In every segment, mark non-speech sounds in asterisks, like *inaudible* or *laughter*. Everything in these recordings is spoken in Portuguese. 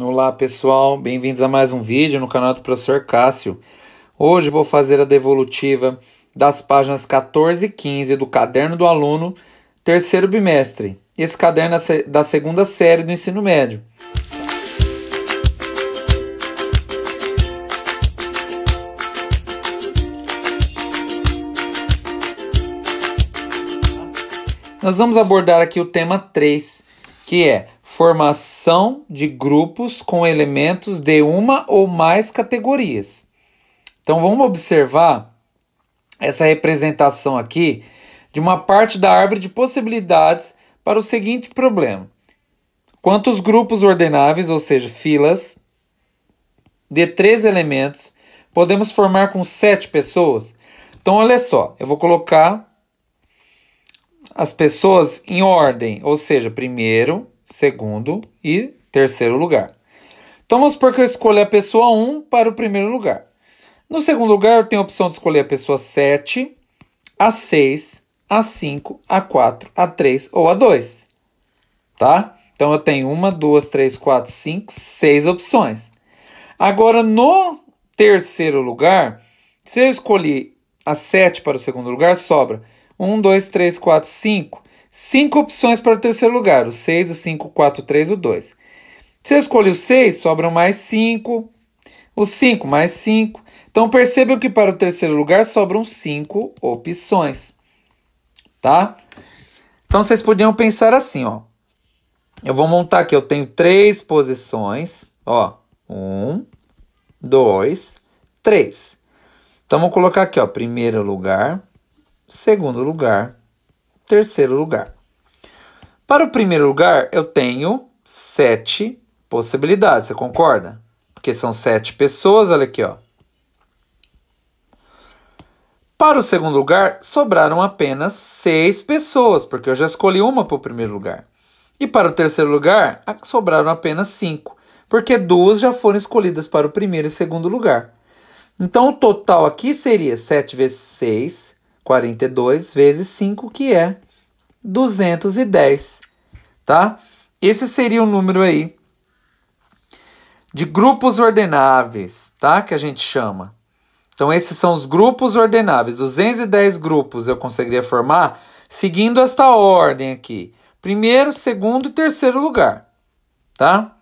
Olá pessoal, bem-vindos a mais um vídeo no canal do professor Cássio. Hoje vou fazer a devolutiva das páginas 14 e 15 do caderno do aluno, terceiro bimestre. Esse caderno é da segunda série do ensino médio. Nós vamos abordar aqui o tema 3, que é formação de grupos com elementos de uma ou mais categorias. Então vamos observar essa representação aqui de uma parte da árvore de possibilidades para o seguinte problema: quantos grupos ordenáveis, ou seja, filas, de três elementos podemos formar com sete pessoas? Então olha só, eu vou colocar as pessoas em ordem, ou seja, primeiro, segundo e terceiro lugar. Então vamos supor que eu escolha a pessoa 1 para o primeiro lugar. No segundo lugar, eu tenho a opção de escolher a pessoa 7, a 6, a 5, a 4, a 3 ou a 2. Tá? Então eu tenho uma, duas, três, quatro, cinco, seis opções. Agora no terceiro lugar, se eu escolhi a 7 para o segundo lugar, sobra 1, 2, 3, 4, 5. Cinco opções para o terceiro lugar: o 6, o 5, o 4, o 3, o 2. Se eu escolho o 6, sobram mais 5. O 5 mais 5. Então percebam que para o terceiro lugar sobram 5 opções. Tá? Então vocês podiam pensar assim, ó. Eu vou montar aqui, eu tenho três posições, ó. 1, 2, 3. Então vou colocar aqui, ó, primeiro lugar, segundo lugar, terceiro lugar. Para o primeiro lugar, eu tenho sete possibilidades, você concorda? Porque são sete pessoas, olha aqui, ó. Para o segundo lugar, sobraram apenas seis pessoas, porque eu já escolhi uma para o primeiro lugar. E para o terceiro lugar, sobraram apenas cinco, porque duas já foram escolhidas para o primeiro e segundo lugar. Então, o total aqui seria 7 vezes 6, 42 vezes 5, que é 210, tá? Esse seria o número aí de grupos ordenáveis, tá? Que a gente chama. Então, esses são os grupos ordenáveis. 210 grupos eu conseguiria formar seguindo esta ordem aqui. Primeiro, segundo e terceiro lugar, tá?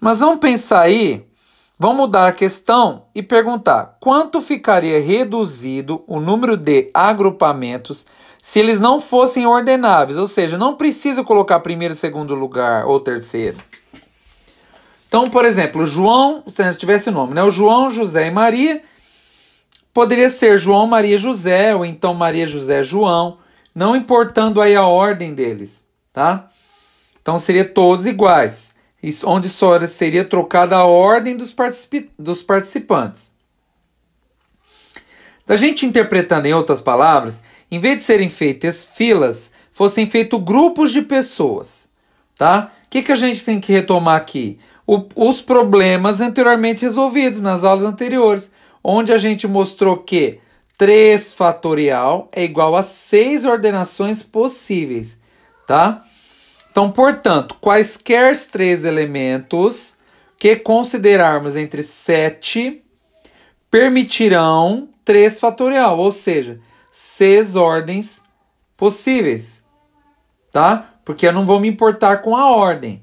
Mas vamos pensar aí Vamos mudar a questão e perguntar quanto ficaria reduzido o número de agrupamentos se eles não fossem ordenáveis, ou seja, não precisa colocar primeiro, segundo lugar ou terceiro. Então, por exemplo, João, se tivesse nome, né? O João, José e Maria poderia ser João, Maria, José, ou então Maria, José, João, não importando aí a ordem deles, tá? Então seria todos iguais onde só seria trocada a ordem dos, participi dos participantes. Da gente interpretando em outras palavras, em vez de serem feitas filas, fossem feitos grupos de pessoas. Tá? O que, que a gente tem que retomar aqui? O, os problemas anteriormente resolvidos nas aulas anteriores, onde a gente mostrou que 3 fatorial é igual a 6 ordenações possíveis. Tá? Então, portanto, quaisquer três elementos que considerarmos entre sete permitirão três fatorial, ou seja, seis ordens possíveis, tá? Porque eu não vou me importar com a ordem.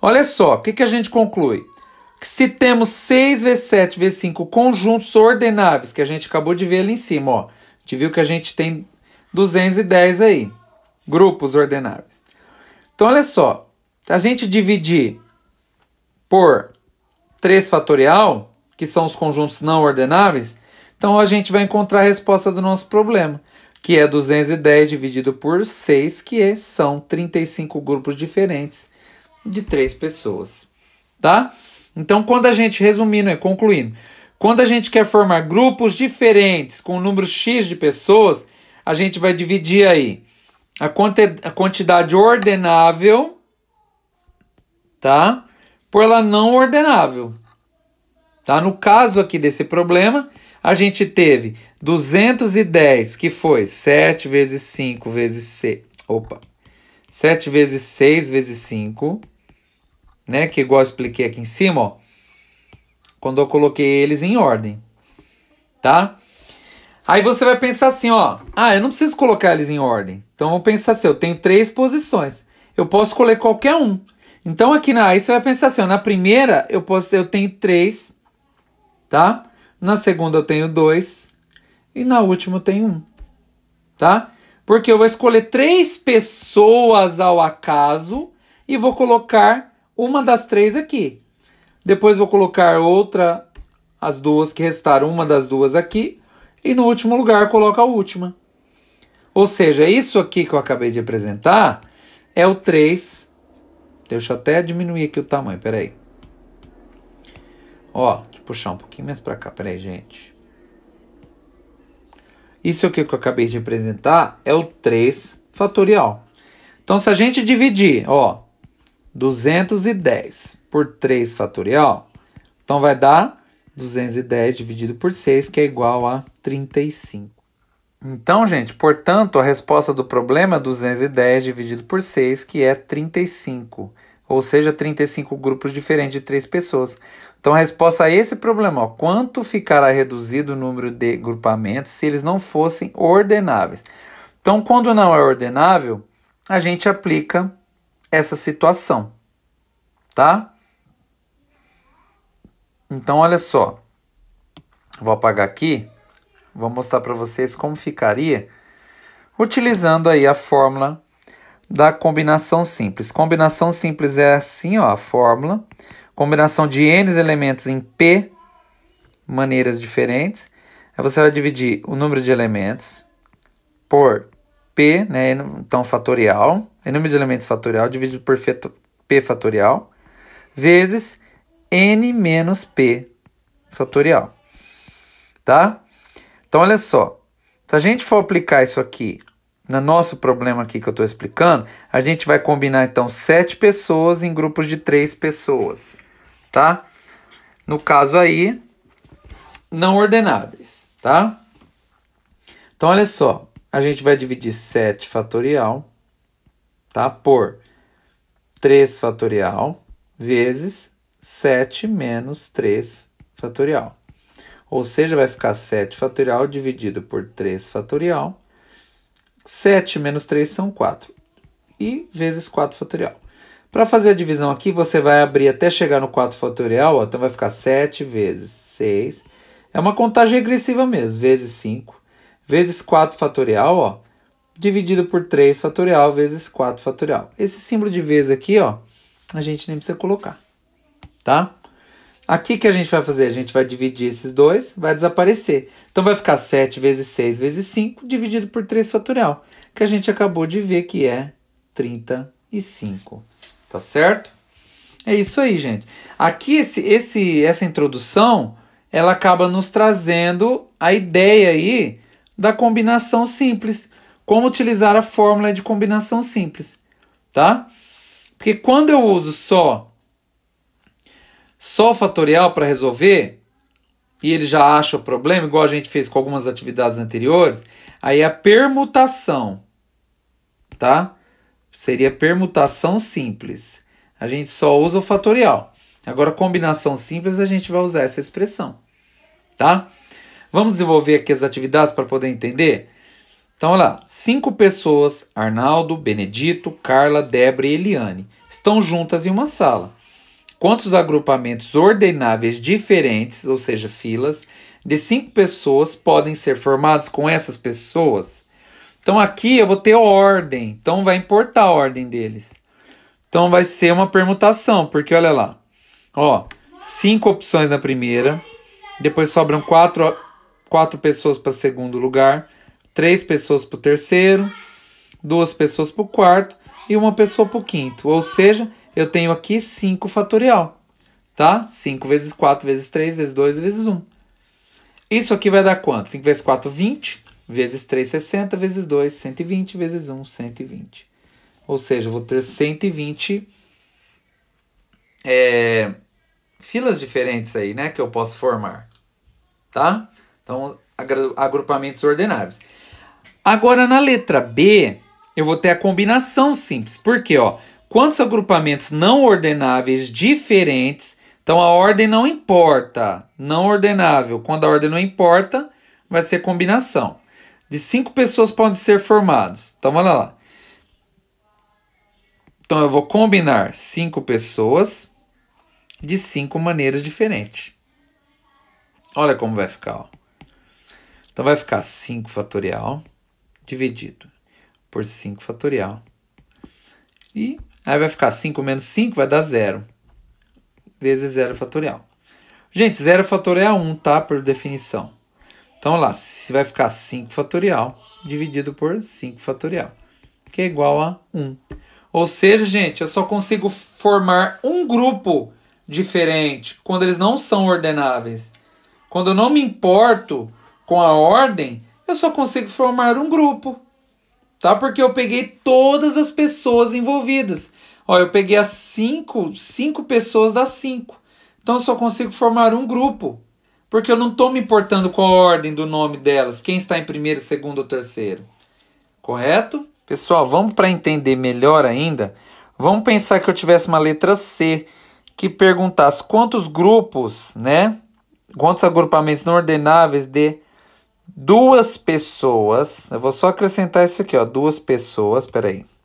Olha só, o que, que a gente conclui? Que se temos 6 vezes 7 vezes 5 conjuntos ordenáveis, que a gente acabou de ver ali em cima, ó. A gente viu que a gente tem 210 aí grupos ordenáveis. Então, olha só, se a gente dividir por 3 fatorial, que são os conjuntos não ordenáveis, então a gente vai encontrar a resposta do nosso problema, que é 210 dividido por 6, que é, são 35 grupos diferentes de 3 pessoas, tá? Então, quando a gente, resumindo e concluindo, quando a gente quer formar grupos diferentes com um número X de pessoas, a gente vai dividir aí a, a quantidade ordenável, tá? Por ela não ordenável. Tá? No caso aqui desse problema, a gente teve 210, que foi 7 vezes 5 vezes 6. Opa! 7 vezes 6 vezes 5, né? Que igual eu expliquei aqui em cima, ó. Quando eu coloquei eles em ordem, tá? Aí você vai pensar assim, ó, ah, eu não preciso colocar eles em ordem. Então vou pensar assim, eu tenho três posições. Eu posso escolher qualquer um. Então aqui na aí você vai pensar assim, ó, na primeira eu posso eu tenho três, tá? Na segunda eu tenho dois e na última eu tenho um, tá? Porque eu vou escolher três pessoas ao acaso e vou colocar uma das três aqui. Depois vou colocar outra, as duas que restaram, uma das duas aqui e no último lugar coloca a última. Ou seja, isso aqui que eu acabei de apresentar é o 3. Deixa eu até diminuir aqui o tamanho, peraí. Ó, deixa eu puxar um pouquinho mais para cá, peraí, gente. Isso aqui que eu acabei de apresentar é o 3 fatorial. Então, se a gente dividir, ó, 210 por 3 fatorial, então vai dar 210 dividido por 6, que é igual a 35. Então, gente, portanto, a resposta do problema é 210 dividido por 6, que é 35. Ou seja, 35 grupos diferentes de 3 pessoas. Então, a resposta a esse problema, ó, quanto ficará reduzido o número de grupamentos se eles não fossem ordenáveis? Então, quando não é ordenável, a gente aplica essa situação, tá? Então, olha só. Vou apagar aqui. Vou mostrar para vocês como ficaria utilizando aí a fórmula da combinação simples. Combinação simples é assim, ó, a fórmula. Combinação de n elementos em p maneiras diferentes. Aí você vai dividir o número de elementos por p, né, então fatorial, número de elementos fatorial dividido por p fatorial, vezes n menos p fatorial, tá? Então, olha só, se a gente for aplicar isso aqui no nosso problema aqui que eu estou explicando, a gente vai combinar então sete pessoas em grupos de três pessoas, tá? No caso aí, não ordenáveis, tá? Então, olha só, a gente vai dividir 7 fatorial, tá? Por 3 fatorial vezes 7 menos 3 fatorial. Ou seja, vai ficar 7 fatorial dividido por 3 fatorial. 7 menos 3 são 4. E vezes 4 fatorial. Para fazer a divisão aqui, você vai abrir até chegar no 4 fatorial. Ó, então vai ficar 7 vezes 6. É uma contagem regressiva mesmo. Vezes 5. Vezes 4 fatorial. Ó, dividido por 3 fatorial vezes 4 fatorial. Esse símbolo de vezes aqui, ó, a gente nem precisa colocar tá? Aqui que a gente vai fazer? A gente vai dividir esses dois, vai desaparecer. Então vai ficar 7 vezes 6 vezes 5 dividido por 3 fatorial, que a gente acabou de ver que é 35, tá certo? É isso aí, gente. Aqui esse, esse, essa introdução, ela acaba nos trazendo a ideia aí da combinação simples, como utilizar a fórmula de combinação simples, tá? Porque quando eu uso só só o fatorial para resolver e ele já acha o problema, igual a gente fez com algumas atividades anteriores, aí é a permutação, tá? Seria permutação simples. A gente só usa o fatorial. Agora, combinação simples, a gente vai usar essa expressão, tá? Vamos desenvolver aqui as atividades para poder entender? Então, olha lá. Cinco pessoas, Arnaldo, Benedito, Carla, Débora e Eliane, estão juntas em uma sala quantos agrupamentos ordenáveis diferentes, ou seja, filas, de cinco pessoas podem ser formados com essas pessoas. Então aqui eu vou ter ordem, então vai importar a ordem deles. Então vai ser uma permutação, porque olha lá. Ó, cinco opções na primeira, depois sobram quatro, quatro pessoas para segundo lugar, três pessoas para o terceiro, duas pessoas para o quarto e uma pessoa para o quinto. Ou seja, eu tenho aqui 5 fatorial, tá? 5 vezes 4 vezes 3 vezes 2 vezes 1. Isso aqui vai dar quanto? 5 vezes 4, 20, vezes 3, 60, vezes 2, 120, vezes 1, 120. Ou seja, eu vou ter 120 é, filas diferentes aí, né? Que eu posso formar, tá? Então, agrupamentos ordenáveis. Agora, na letra B, eu vou ter a combinação simples. Por quê? Ó, quantos agrupamentos não ordenáveis diferentes. Então a ordem não importa, não ordenável. Quando a ordem não importa, vai ser combinação. De cinco pessoas podem ser formados. Então vamos lá. Então eu vou combinar cinco pessoas de cinco maneiras diferentes. Olha como vai ficar. Ó. Então vai ficar 5 fatorial dividido por 5 fatorial. E Aí vai ficar 5 menos 5, vai dar 0. Vezes 0 fatorial. Gente, 0 fatorial é 1, tá? Por definição. Então, olha lá, vai ficar 5 fatorial dividido por 5 fatorial, que é igual a 1. Ou seja, gente, eu só consigo formar um grupo diferente quando eles não são ordenáveis. Quando eu não me importo com a ordem, eu só consigo formar um grupo. Tá? Porque eu peguei todas as pessoas envolvidas. Ó, eu peguei as cinco, cinco pessoas das cinco. Então eu só consigo formar um grupo. Porque eu não estou me importando com a ordem do nome delas. Quem está em primeiro, segundo ou terceiro. Correto? Pessoal, vamos para entender melhor ainda. Vamos pensar que eu tivesse uma letra C que perguntasse quantos grupos, né? Quantos agrupamentos não ordenáveis de duas pessoas. Eu vou só acrescentar isso aqui, ó. Duas pessoas. Peraí. aí.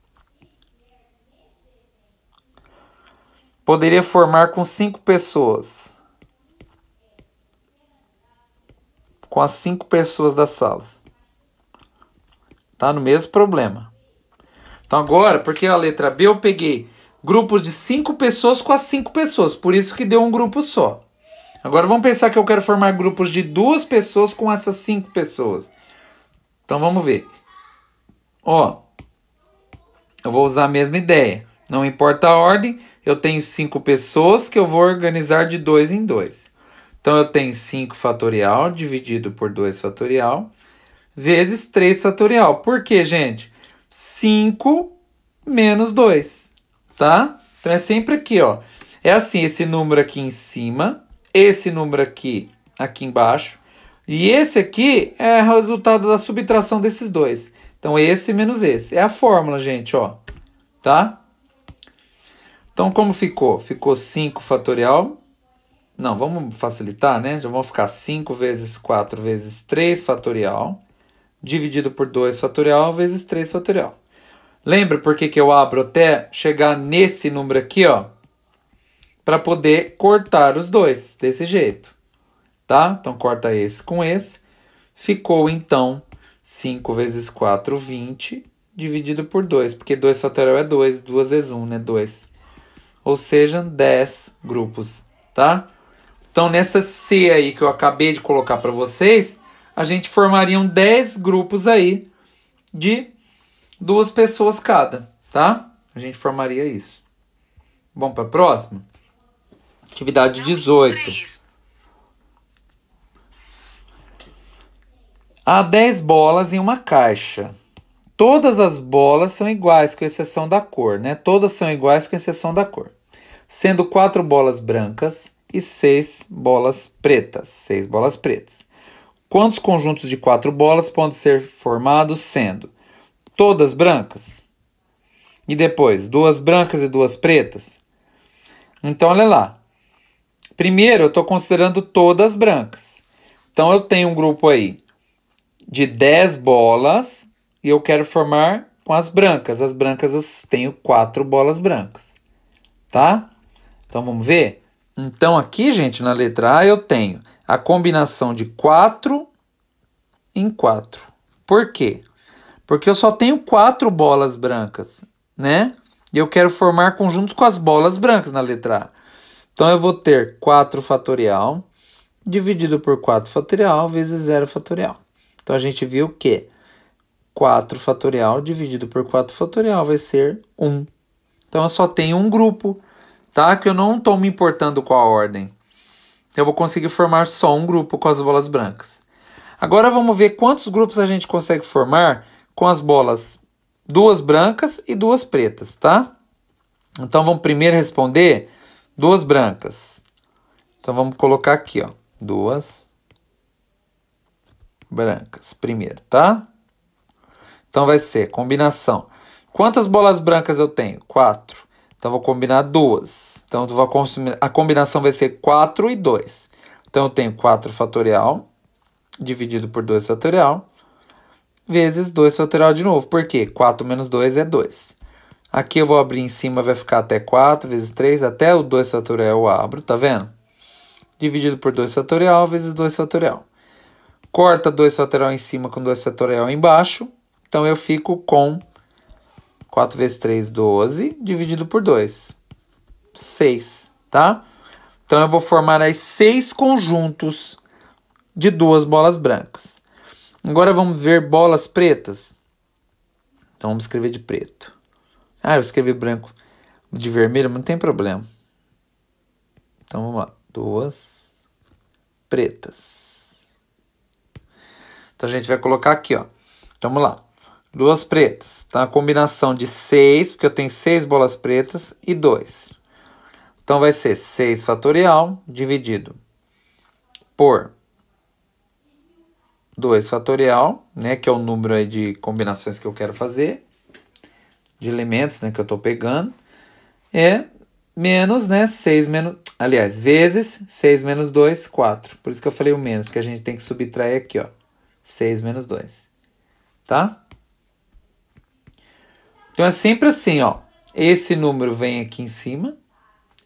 poderia formar com cinco pessoas. Com as cinco pessoas das salas. Tá no mesmo problema. Então agora, porque a letra B eu peguei grupos de cinco pessoas com as cinco pessoas, por isso que deu um grupo só. Agora vamos pensar que eu quero formar grupos de duas pessoas com essas cinco pessoas. Então vamos ver. Ó, eu vou usar a mesma ideia. Não importa a ordem, eu tenho cinco pessoas que eu vou organizar de dois em dois. Então eu tenho 5 fatorial dividido por 2 fatorial vezes 3 fatorial. Por quê, gente? 5 menos 2, tá? Então é sempre aqui, ó. É assim, esse número aqui em cima, esse número aqui aqui embaixo, e esse aqui é o resultado da subtração desses dois. Então esse menos esse. É a fórmula, gente, ó. Tá? Então, como ficou? Ficou 5 fatorial. Não, vamos facilitar, né? Já vão ficar 5 vezes 4 vezes 3 fatorial, dividido por 2 fatorial vezes 3 fatorial. Lembra por que, que eu abro até chegar nesse número aqui, ó? Para poder cortar os dois desse jeito, tá? Então, corta esse com esse. Ficou, então, 5 vezes 4, 20, dividido por 2. Porque 2 fatorial é 2, 2 vezes 1, um, né? 2 ou seja, 10 grupos, tá? Então, nessa C aí que eu acabei de colocar para vocês, a gente formaria 10 grupos aí de duas pessoas cada, tá? A gente formaria isso. Bom, para a próxima? Atividade 18. Há 10 bolas em uma caixa. Todas as bolas são iguais, com exceção da cor, né? Todas são iguais, com exceção da cor. Sendo quatro bolas brancas e seis bolas pretas. Seis bolas pretas. Quantos conjuntos de quatro bolas podem ser formados sendo todas brancas? E depois, duas brancas e duas pretas? Então, olha lá. Primeiro, eu estou considerando todas brancas. Então, eu tenho um grupo aí de 10 bolas e eu quero formar com as brancas. As brancas eu tenho quatro bolas brancas, tá? Então vamos ver? Então aqui, gente, na letra A eu tenho a combinação de quatro em quatro Por quê? Porque eu só tenho quatro bolas brancas, né? E eu quero formar conjuntos com as bolas brancas na letra A. Então eu vou ter 4 fatorial dividido por 4 fatorial vezes 0 fatorial. Então a gente viu que 4 fatorial dividido por 4 fatorial vai ser 1. Então eu só tenho um grupo, tá? Que eu não estou me importando com a ordem. Eu vou conseguir formar só um grupo com as bolas brancas. Agora vamos ver quantos grupos a gente consegue formar com as bolas duas brancas e duas pretas, tá? Então vamos primeiro responder duas brancas. Então vamos colocar aqui, ó, duas brancas primeiro, tá? Então vai ser combinação. Quantas bolas brancas eu tenho? 4. Então vou combinar duas. Então tu vai consumir, a combinação vai ser 4 e 2. Então eu tenho 4 fatorial dividido por 2 fatorial vezes 2 fatorial de novo. Por quê? 4 menos 2 é 2. Aqui eu vou abrir em cima, vai ficar até 4 vezes 3, até o 2 fatorial eu abro, tá vendo? Dividido por 2 fatorial vezes 2 fatorial. Corta 2 fatorial em cima com 2 fatorial embaixo. Então eu fico com 4 vezes 3, 12, dividido por 2. 6, tá? Então eu vou formar aí seis conjuntos de duas bolas brancas. Agora vamos ver bolas pretas. Então vamos escrever de preto. Ah, eu escrevi branco de vermelho, mas não tem problema. Então vamos lá. Duas pretas. Então a gente vai colocar aqui, ó. Então, vamos lá duas pretas. Então, tá? a combinação de 6, porque eu tenho 6 bolas pretas, e 2. Então, vai ser 6 fatorial dividido por 2 fatorial, né, que é o número aí de combinações que eu quero fazer, de elementos né, que eu tô pegando, é menos né, 6 menos... Aliás, vezes 6 menos 2, 4. Por isso que eu falei o menos, porque a gente tem que subtrair aqui, ó. 6 menos 2. tá? Tá? Então é sempre assim, ó. Esse número vem aqui em cima,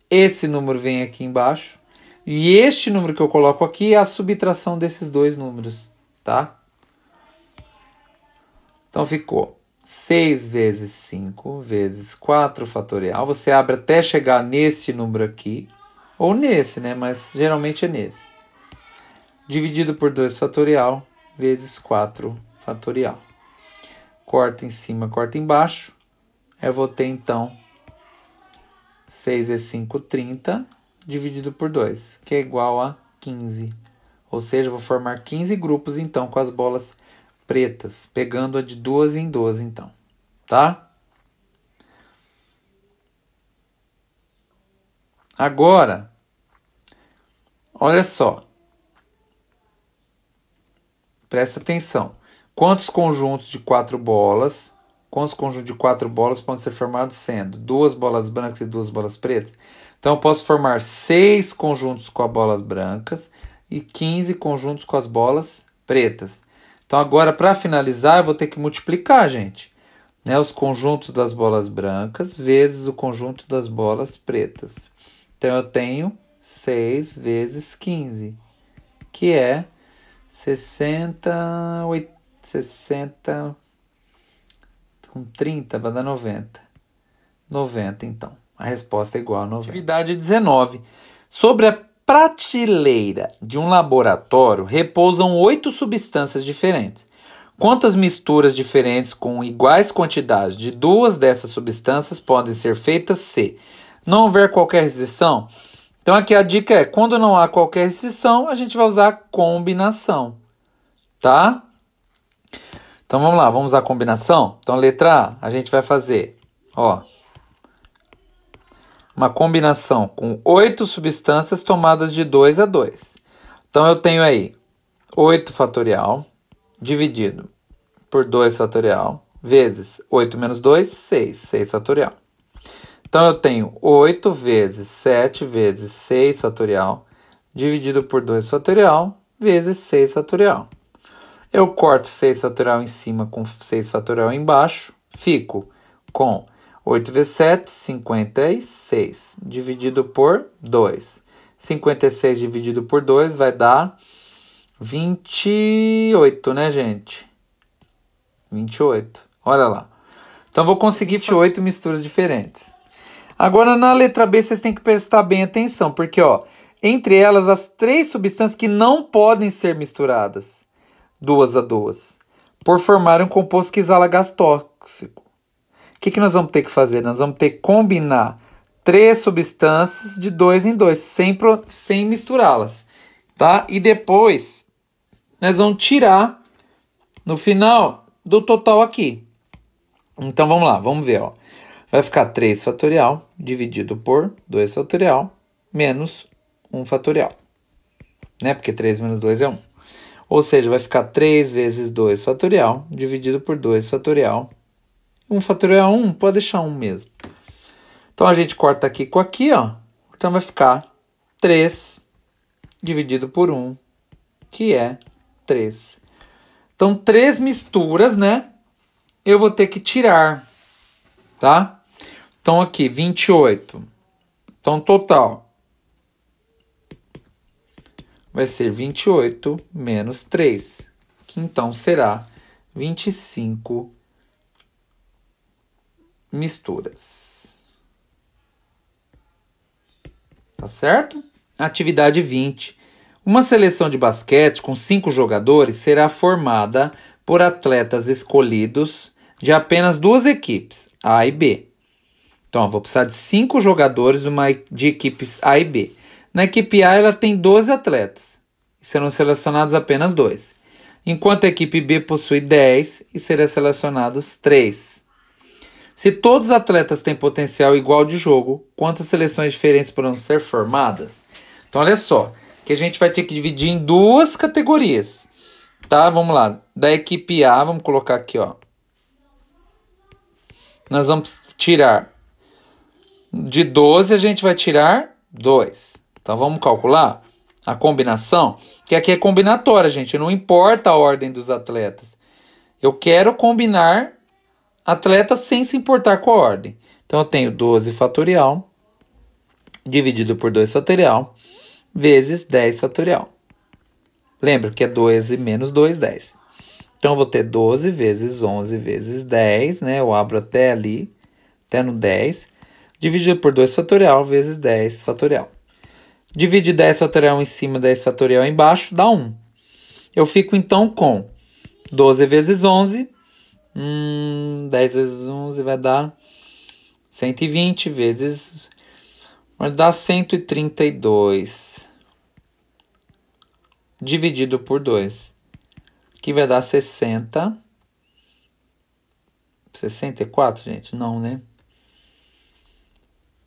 esse número vem aqui embaixo, e este número que eu coloco aqui é a subtração desses dois números, tá? Então ficou 6 vezes 5 vezes 4 fatorial. Você abre até chegar neste número aqui, ou nesse, né? Mas geralmente é nesse. Dividido por 2 fatorial vezes 4 fatorial. Corta em cima, corta embaixo. Eu vou ter então 6 e 5, 30, dividido por 2, que é igual a 15. Ou seja, eu vou formar 15 grupos então com as bolas pretas, pegando-a de 12 em 12 então, tá? Agora, olha só. Presta atenção. Quantos conjuntos de quatro bolas com os conjuntos de quatro bolas podem ser formados sendo duas bolas brancas e duas bolas pretas. Então, eu posso formar seis conjuntos com as bolas brancas e 15 conjuntos com as bolas pretas. Então, agora, para finalizar, eu vou ter que multiplicar, gente. Né, os conjuntos das bolas brancas vezes o conjunto das bolas pretas. Então, eu tenho 6 vezes 15, que é 60, 8, 60, com 30 vai dar 90. 90, então. A resposta é igual a 90. Atividade 19. Sobre a prateleira de um laboratório repousam oito substâncias diferentes. Quantas misturas diferentes com iguais quantidades de duas dessas substâncias podem ser feitas se não houver qualquer restrição? Então aqui a dica é, quando não há qualquer restrição, a gente vai usar combinação, tá? Então vamos lá, vamos à combinação? Então a letra A, a gente vai fazer, ó, uma combinação com oito substâncias tomadas de 2 a 2. Então eu tenho aí 8 fatorial dividido por 2 fatorial vezes 8 menos 2, 6, 6 fatorial. Então eu tenho 8 vezes 7 vezes 6 fatorial dividido por 2 fatorial vezes 6 fatorial. Eu corto 6 fatorial em cima com 6 fatorial embaixo, fico com 8 vezes 7, 56, dividido por 2. 56 dividido por 2 vai dar 28, né, gente? 28. Olha lá. Então, vou conseguir 28 misturas diferentes. Agora, na letra B, vocês têm que prestar bem atenção, porque, ó, entre elas, as três substâncias que não podem ser misturadas duas a duas, por formar um composto que exala gás tóxico. O que, que nós vamos ter que fazer? Nós vamos ter que combinar três substâncias de dois em dois, sem, sem misturá-las, tá? E depois nós vamos tirar no final do total aqui. Então vamos lá, vamos ver, ó. Vai ficar 3 fatorial dividido por 2 fatorial menos 1 fatorial. Né? Porque 3 menos 2 é 1. Ou seja, vai ficar 3 vezes 2 fatorial dividido por 2 fatorial. 1 fatorial 1, pode deixar 1 mesmo. Então a gente corta aqui com aqui, ó. Então vai ficar 3 dividido por 1, que é 3. Então, 3 misturas, né? Eu vou ter que tirar, tá? Então, aqui, 28. Então, total, vai ser 28 menos 3, que então será 25 misturas. Tá certo? Atividade 20. Uma seleção de basquete com cinco jogadores será formada por atletas escolhidos de apenas duas equipes, A e B. Então, vou precisar de cinco jogadores de equipes A e B. Na equipe A, ela tem 12 atletas e serão selecionados apenas dois, enquanto a equipe B possui 10 e serão selecionados três. Se todos os atletas têm potencial igual de jogo, quantas seleções diferentes poderão ser formadas? Então, olha só, que a gente vai ter que dividir em duas categorias. Tá? Vamos lá. Da equipe A, vamos colocar aqui, ó. Nós vamos tirar de 12 a gente vai tirar 2. Então vamos calcular a combinação, que aqui é combinatória, gente, não importa a ordem dos atletas. Eu quero combinar atletas sem se importar com a ordem. Então eu tenho 12 fatorial dividido por 2 fatorial vezes 10 fatorial. Lembra que é 12 menos 2, 10. Então eu vou ter 12 vezes 11 vezes 10, né? Eu abro até ali, até no 10, dividido por 2 fatorial vezes 10 fatorial. Divide 10 fatorial em cima, 10 fatorial embaixo, dá 1. Eu fico então com 12 vezes 11. Hum, 10 vezes 11 vai dar 120 vezes. Vai dar 132. Dividido por 2. Que vai dar 60. 64, gente? Não, né?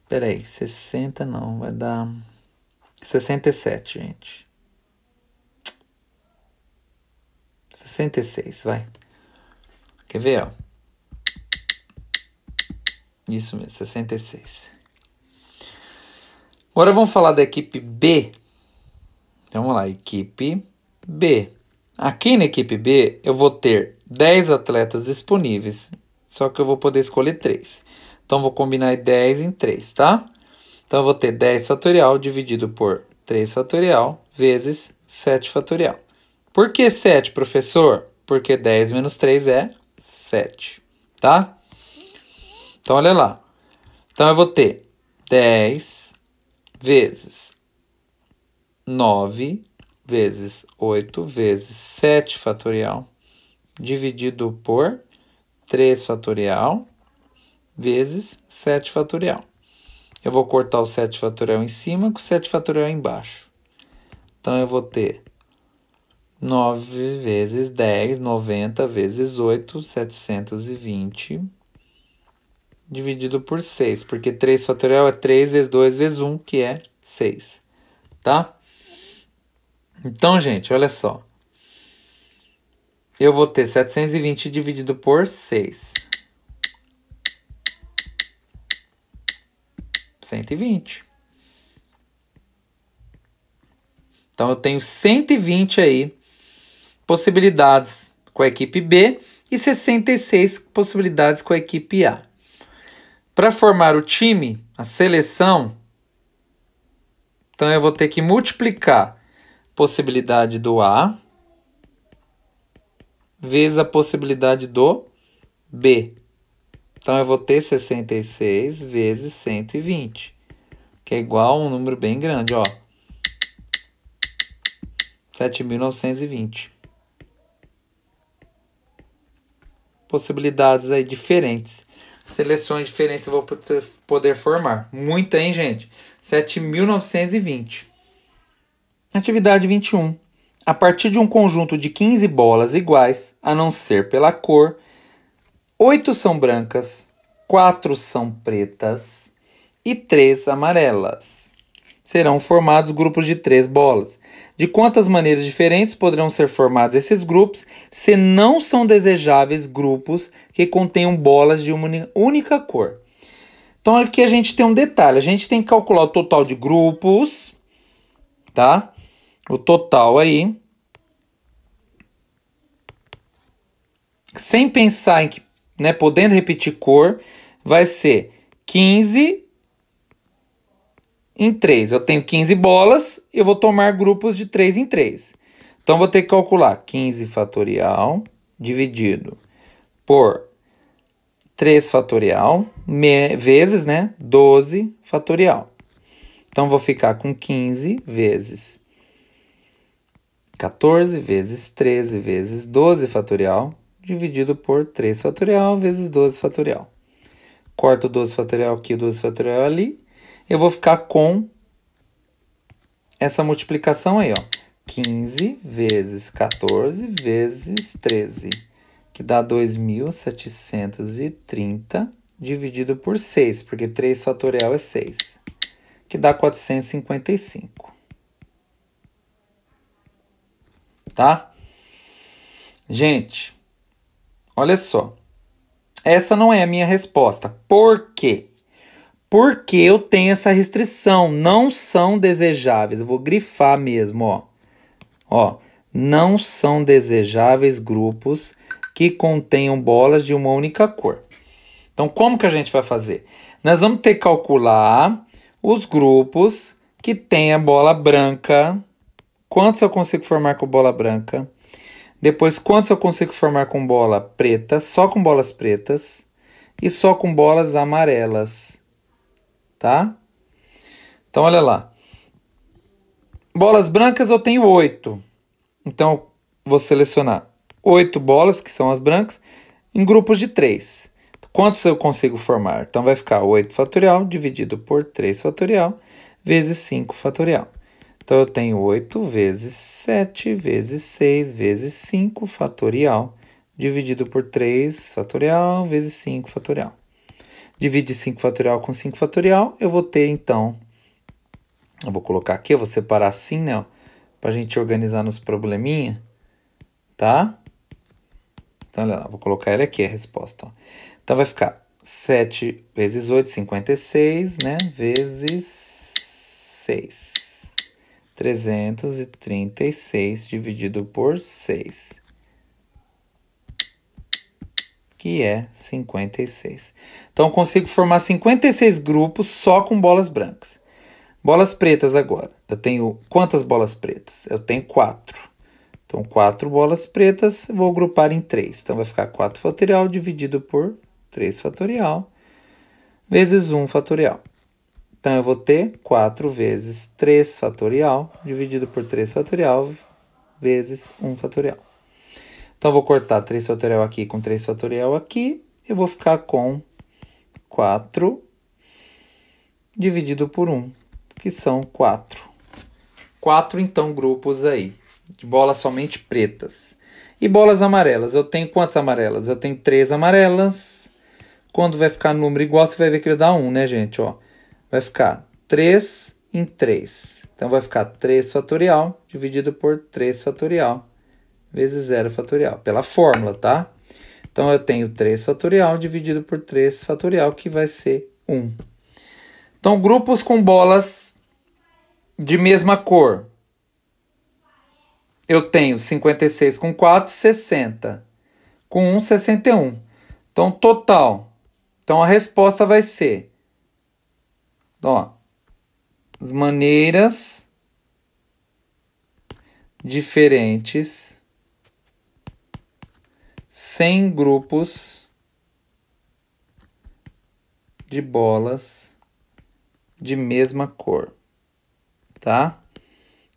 Peraí, 60 não, vai dar. 67, gente. 66, vai. Quer ver, ó? Isso mesmo, 66. Agora vamos falar da equipe B. Então, vamos lá, equipe B. Aqui na equipe B, eu vou ter 10 atletas disponíveis, só que eu vou poder escolher 3. Então, vou combinar 10 em 3, tá? Então, eu vou ter 10 fatorial dividido por 3 fatorial vezes 7 fatorial. Por que 7, professor? Porque 10 menos 3 é 7, tá? Então, olha lá. Então, eu vou ter 10 vezes 9 vezes 8 vezes 7 fatorial dividido por 3 fatorial vezes 7 fatorial. Eu vou cortar o 7 fatorial em cima com o 7 fatorial embaixo. Então, eu vou ter 9 vezes 10, 90 vezes 8, 720, dividido por 6, porque 3 fatorial é 3 vezes 2 vezes 1, que é 6, tá? Então, gente, olha só. Eu vou ter 720 dividido por 6. 120. Então eu tenho 120 aí possibilidades com a equipe B e 66 possibilidades com a equipe A. Para formar o time, a seleção, então eu vou ter que multiplicar possibilidade do A vezes a possibilidade do B. Então eu vou ter 66 vezes 120, que é igual a um número bem grande, ó. 7.920. Possibilidades aí diferentes. Seleções diferentes eu vou poder formar. Muita, hein, gente? 7.920. Atividade 21. A partir de um conjunto de 15 bolas iguais, a não ser pela cor, Oito são brancas, quatro são pretas e três amarelas. Serão formados grupos de três bolas. De quantas maneiras diferentes poderão ser formados esses grupos se não são desejáveis grupos que contenham bolas de uma única cor? Então aqui a gente tem um detalhe, a gente tem que calcular o total de grupos, tá? O total aí. Sem pensar em que né, podendo repetir cor, vai ser 15 em 3. Eu tenho 15 bolas e eu vou tomar grupos de 3 em 3. Então, vou ter que calcular 15 fatorial dividido por 3 fatorial vezes né, 12 fatorial. Então, vou ficar com 15 vezes 14 vezes 13 vezes 12 fatorial dividido por 3 fatorial vezes 12 fatorial. Corto 12 fatorial aqui, 12 fatorial ali. Eu vou ficar com essa multiplicação aí, ó. 15 vezes 14 vezes 13, que dá 2.730 dividido por 6, porque 3 fatorial é 6, que dá 455. Tá? Gente, Olha só. Essa não é a minha resposta. Por quê? Porque eu tenho essa restrição. Não são desejáveis. Eu vou grifar mesmo, ó. Ó, não são desejáveis grupos que contenham bolas de uma única cor. Então, como que a gente vai fazer? Nós vamos ter que calcular os grupos que têm a bola branca. Quantos eu consigo formar com bola branca? Depois, quantos eu consigo formar com bola preta, só com bolas pretas e só com bolas amarelas, tá? Então, olha lá. Bolas brancas eu tenho oito. Então, vou selecionar oito bolas, que são as brancas, em grupos de três. Quantos eu consigo formar? Então, vai ficar 8 fatorial dividido por 3 fatorial vezes 5 fatorial. Então, eu tenho 8 vezes 7 vezes 6 vezes 5 fatorial, dividido por 3 fatorial vezes 5 fatorial. Divide 5 fatorial com 5 fatorial, eu vou ter, então, eu vou colocar aqui, eu vou separar assim, né? Para a gente organizar nos probleminha, tá? Então, olha lá, vou colocar ele aqui, a resposta. Ó. Então, vai ficar 7 vezes 8, 56, né? Vezes 6. 336 dividido por 6, que é 56. Então, eu consigo formar 56 grupos só com bolas brancas. Bolas pretas agora. Eu tenho quantas bolas pretas? Eu tenho 4. Então, 4 bolas pretas, vou agrupar em 3. Então, vai ficar 4 fatorial dividido por 3 fatorial, vezes 1 fatorial. Então, eu vou ter 4 vezes 3 fatorial, dividido por 3 fatorial, vezes 1 fatorial. Então, eu vou cortar 3 fatorial aqui com 3 fatorial aqui, eu vou ficar com 4 dividido por 1, que são 4. 4, então, grupos aí, de bolas somente pretas. E bolas amarelas, eu tenho quantas amarelas? Eu tenho 3 amarelas. Quando vai ficar número igual, você vai ver que ele dá 1, né, gente? Ó, vai ficar 3 em 3. Então, vai ficar 3 fatorial dividido por 3 fatorial vezes 0 fatorial, pela fórmula, tá? Então, eu tenho 3 fatorial dividido por 3 fatorial, que vai ser 1. Então, grupos com bolas de mesma cor. Eu tenho 56 com 4, 60. Com 1, 61. Então, total. Então, a resposta vai ser então, ó, as maneiras diferentes sem grupos de bolas de mesma cor, tá?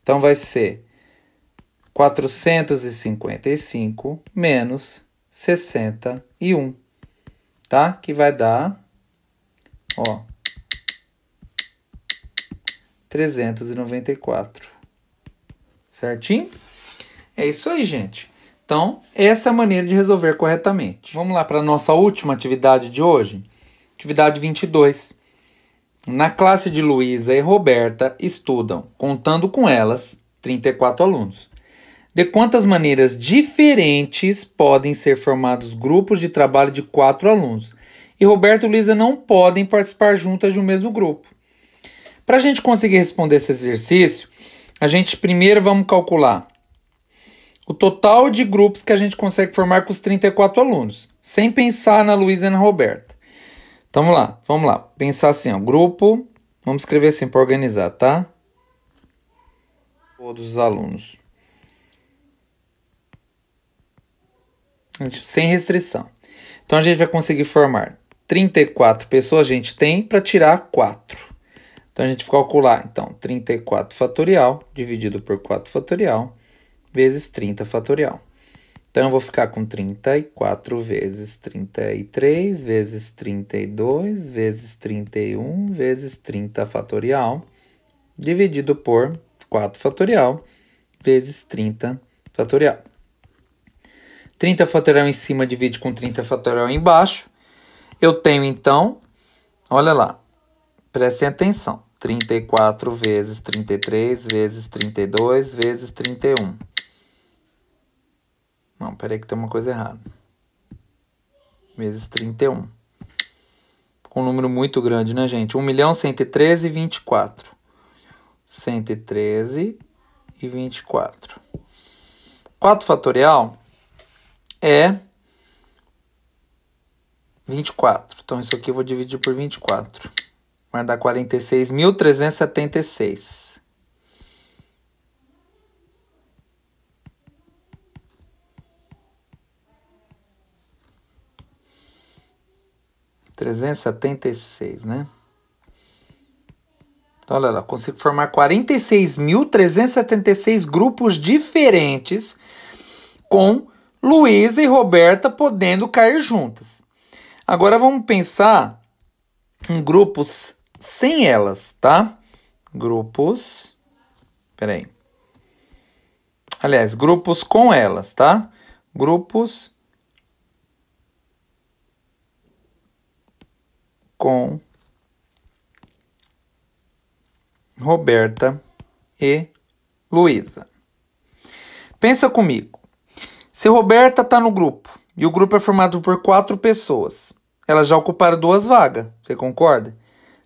Então vai ser 455 menos 61, tá? Que vai dar, ó, 394. Certinho? É isso aí, gente. Então, essa é a maneira de resolver corretamente. Vamos lá para a nossa última atividade de hoje. Atividade 22. Na classe de Luísa e Roberta estudam, contando com elas, 34 alunos. De quantas maneiras diferentes podem ser formados grupos de trabalho de quatro alunos? E Roberto e Luísa não podem participar juntas de um mesmo grupo. Para a gente conseguir responder esse exercício, a gente primeiro vamos calcular o total de grupos que a gente consegue formar com os 34 alunos, sem pensar na Luísa e na Roberta. Então vamos lá, vamos lá. Pensar assim, ó, grupo, vamos escrever assim para organizar, tá? Todos os alunos. Sem restrição. Então a gente vai conseguir formar 34 pessoas, a gente tem para tirar 4. Então a gente calcular então 34 fatorial dividido por 4 fatorial vezes 30 fatorial. Então eu vou ficar com 34 vezes 33 vezes 32 vezes 31 vezes 30 fatorial dividido por 4 fatorial vezes 30 fatorial. 30 fatorial em cima divide com 30 fatorial embaixo. Eu tenho então, olha lá, Prestem atenção. 34 vezes 33 vezes 32 vezes 31. Não, peraí que tem uma coisa errada. Vezes 31. Com um número muito grande, né, gente? 1 milhão 113 e 24. 113 e 24. 4 fatorial é 24. Então, isso aqui eu vou dividir por 24. 24. Vai dar 46.376. Trezentos e setenta e seis, né? Então, olha lá, consigo formar 46.376 grupos diferentes com Luísa e Roberta podendo cair juntas. Agora vamos pensar em grupos sem elas, tá? Grupos. Peraí. Aliás, grupos com elas, tá? Grupos com Roberta e Luísa. Pensa comigo. Se Roberta está no grupo e o grupo é formado por quatro pessoas, ela já ocuparam duas vagas, você concorda?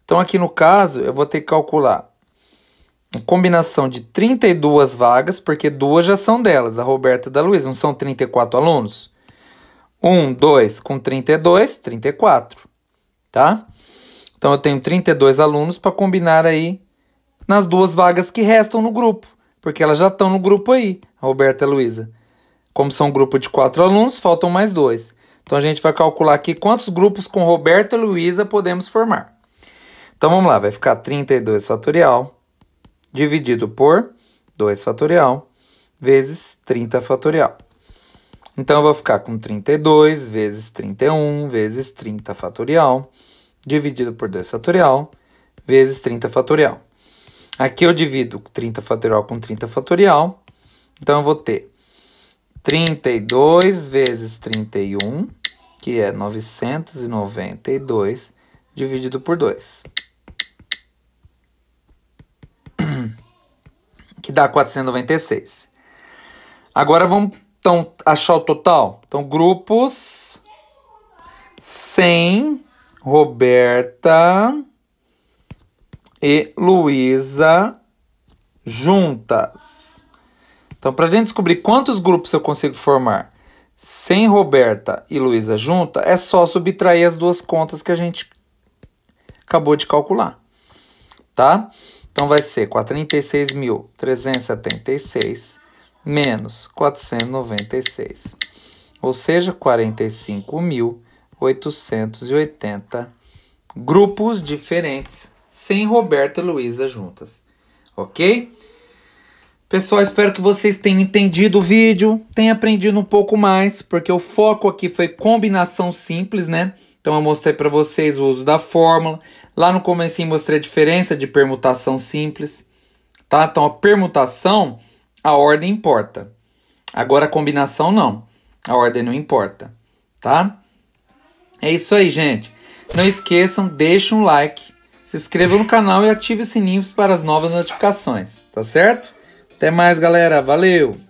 Então, aqui no caso, eu vou ter que calcular a combinação de 32 vagas, porque duas já são delas, da Roberta e da Luísa, não são 34 alunos? 1, 2 com 32, 34, tá? Então, eu tenho 32 alunos para combinar aí nas duas vagas que restam no grupo, porque elas já estão no grupo aí, a Roberta e a Luísa. Como são um grupo de quatro alunos, faltam mais dois. Então, a gente vai calcular aqui quantos grupos com Roberta e Luísa podemos formar. Então vamos lá, vai ficar 32 fatorial dividido por 2 fatorial vezes 30 fatorial. Então eu vou ficar com 32 vezes 31 vezes 30 fatorial dividido por 2 fatorial vezes 30 fatorial. Aqui eu divido 30 fatorial com 30 fatorial, então eu vou ter 32 vezes 31, que é 992, dividido por 2. *clears throat* que dá 496. Agora vamos então, achar o total. Então, grupos sem Roberta e Luísa juntas. Então, para a gente descobrir quantos grupos eu consigo formar sem Roberta e Luísa juntas é só subtrair as duas contas que a gente acabou de calcular, tá? Então, vai ser 46.376 menos 496, ou seja, 45.880 grupos diferentes sem Roberto e Luísa juntas, ok? Pessoal, espero que vocês tenham entendido o vídeo, tenham aprendido um pouco mais, porque o foco aqui foi combinação simples, né? Então eu mostrei para vocês o uso da fórmula, Lá no começo eu mostrei a diferença de permutação simples, tá? Então a permutação, a ordem importa. Agora a combinação não. A ordem não importa, tá? É isso aí, gente. Não esqueçam, deixe um like, se inscreva no canal e ative o sininho para as novas notificações, tá certo? Até mais, galera. Valeu!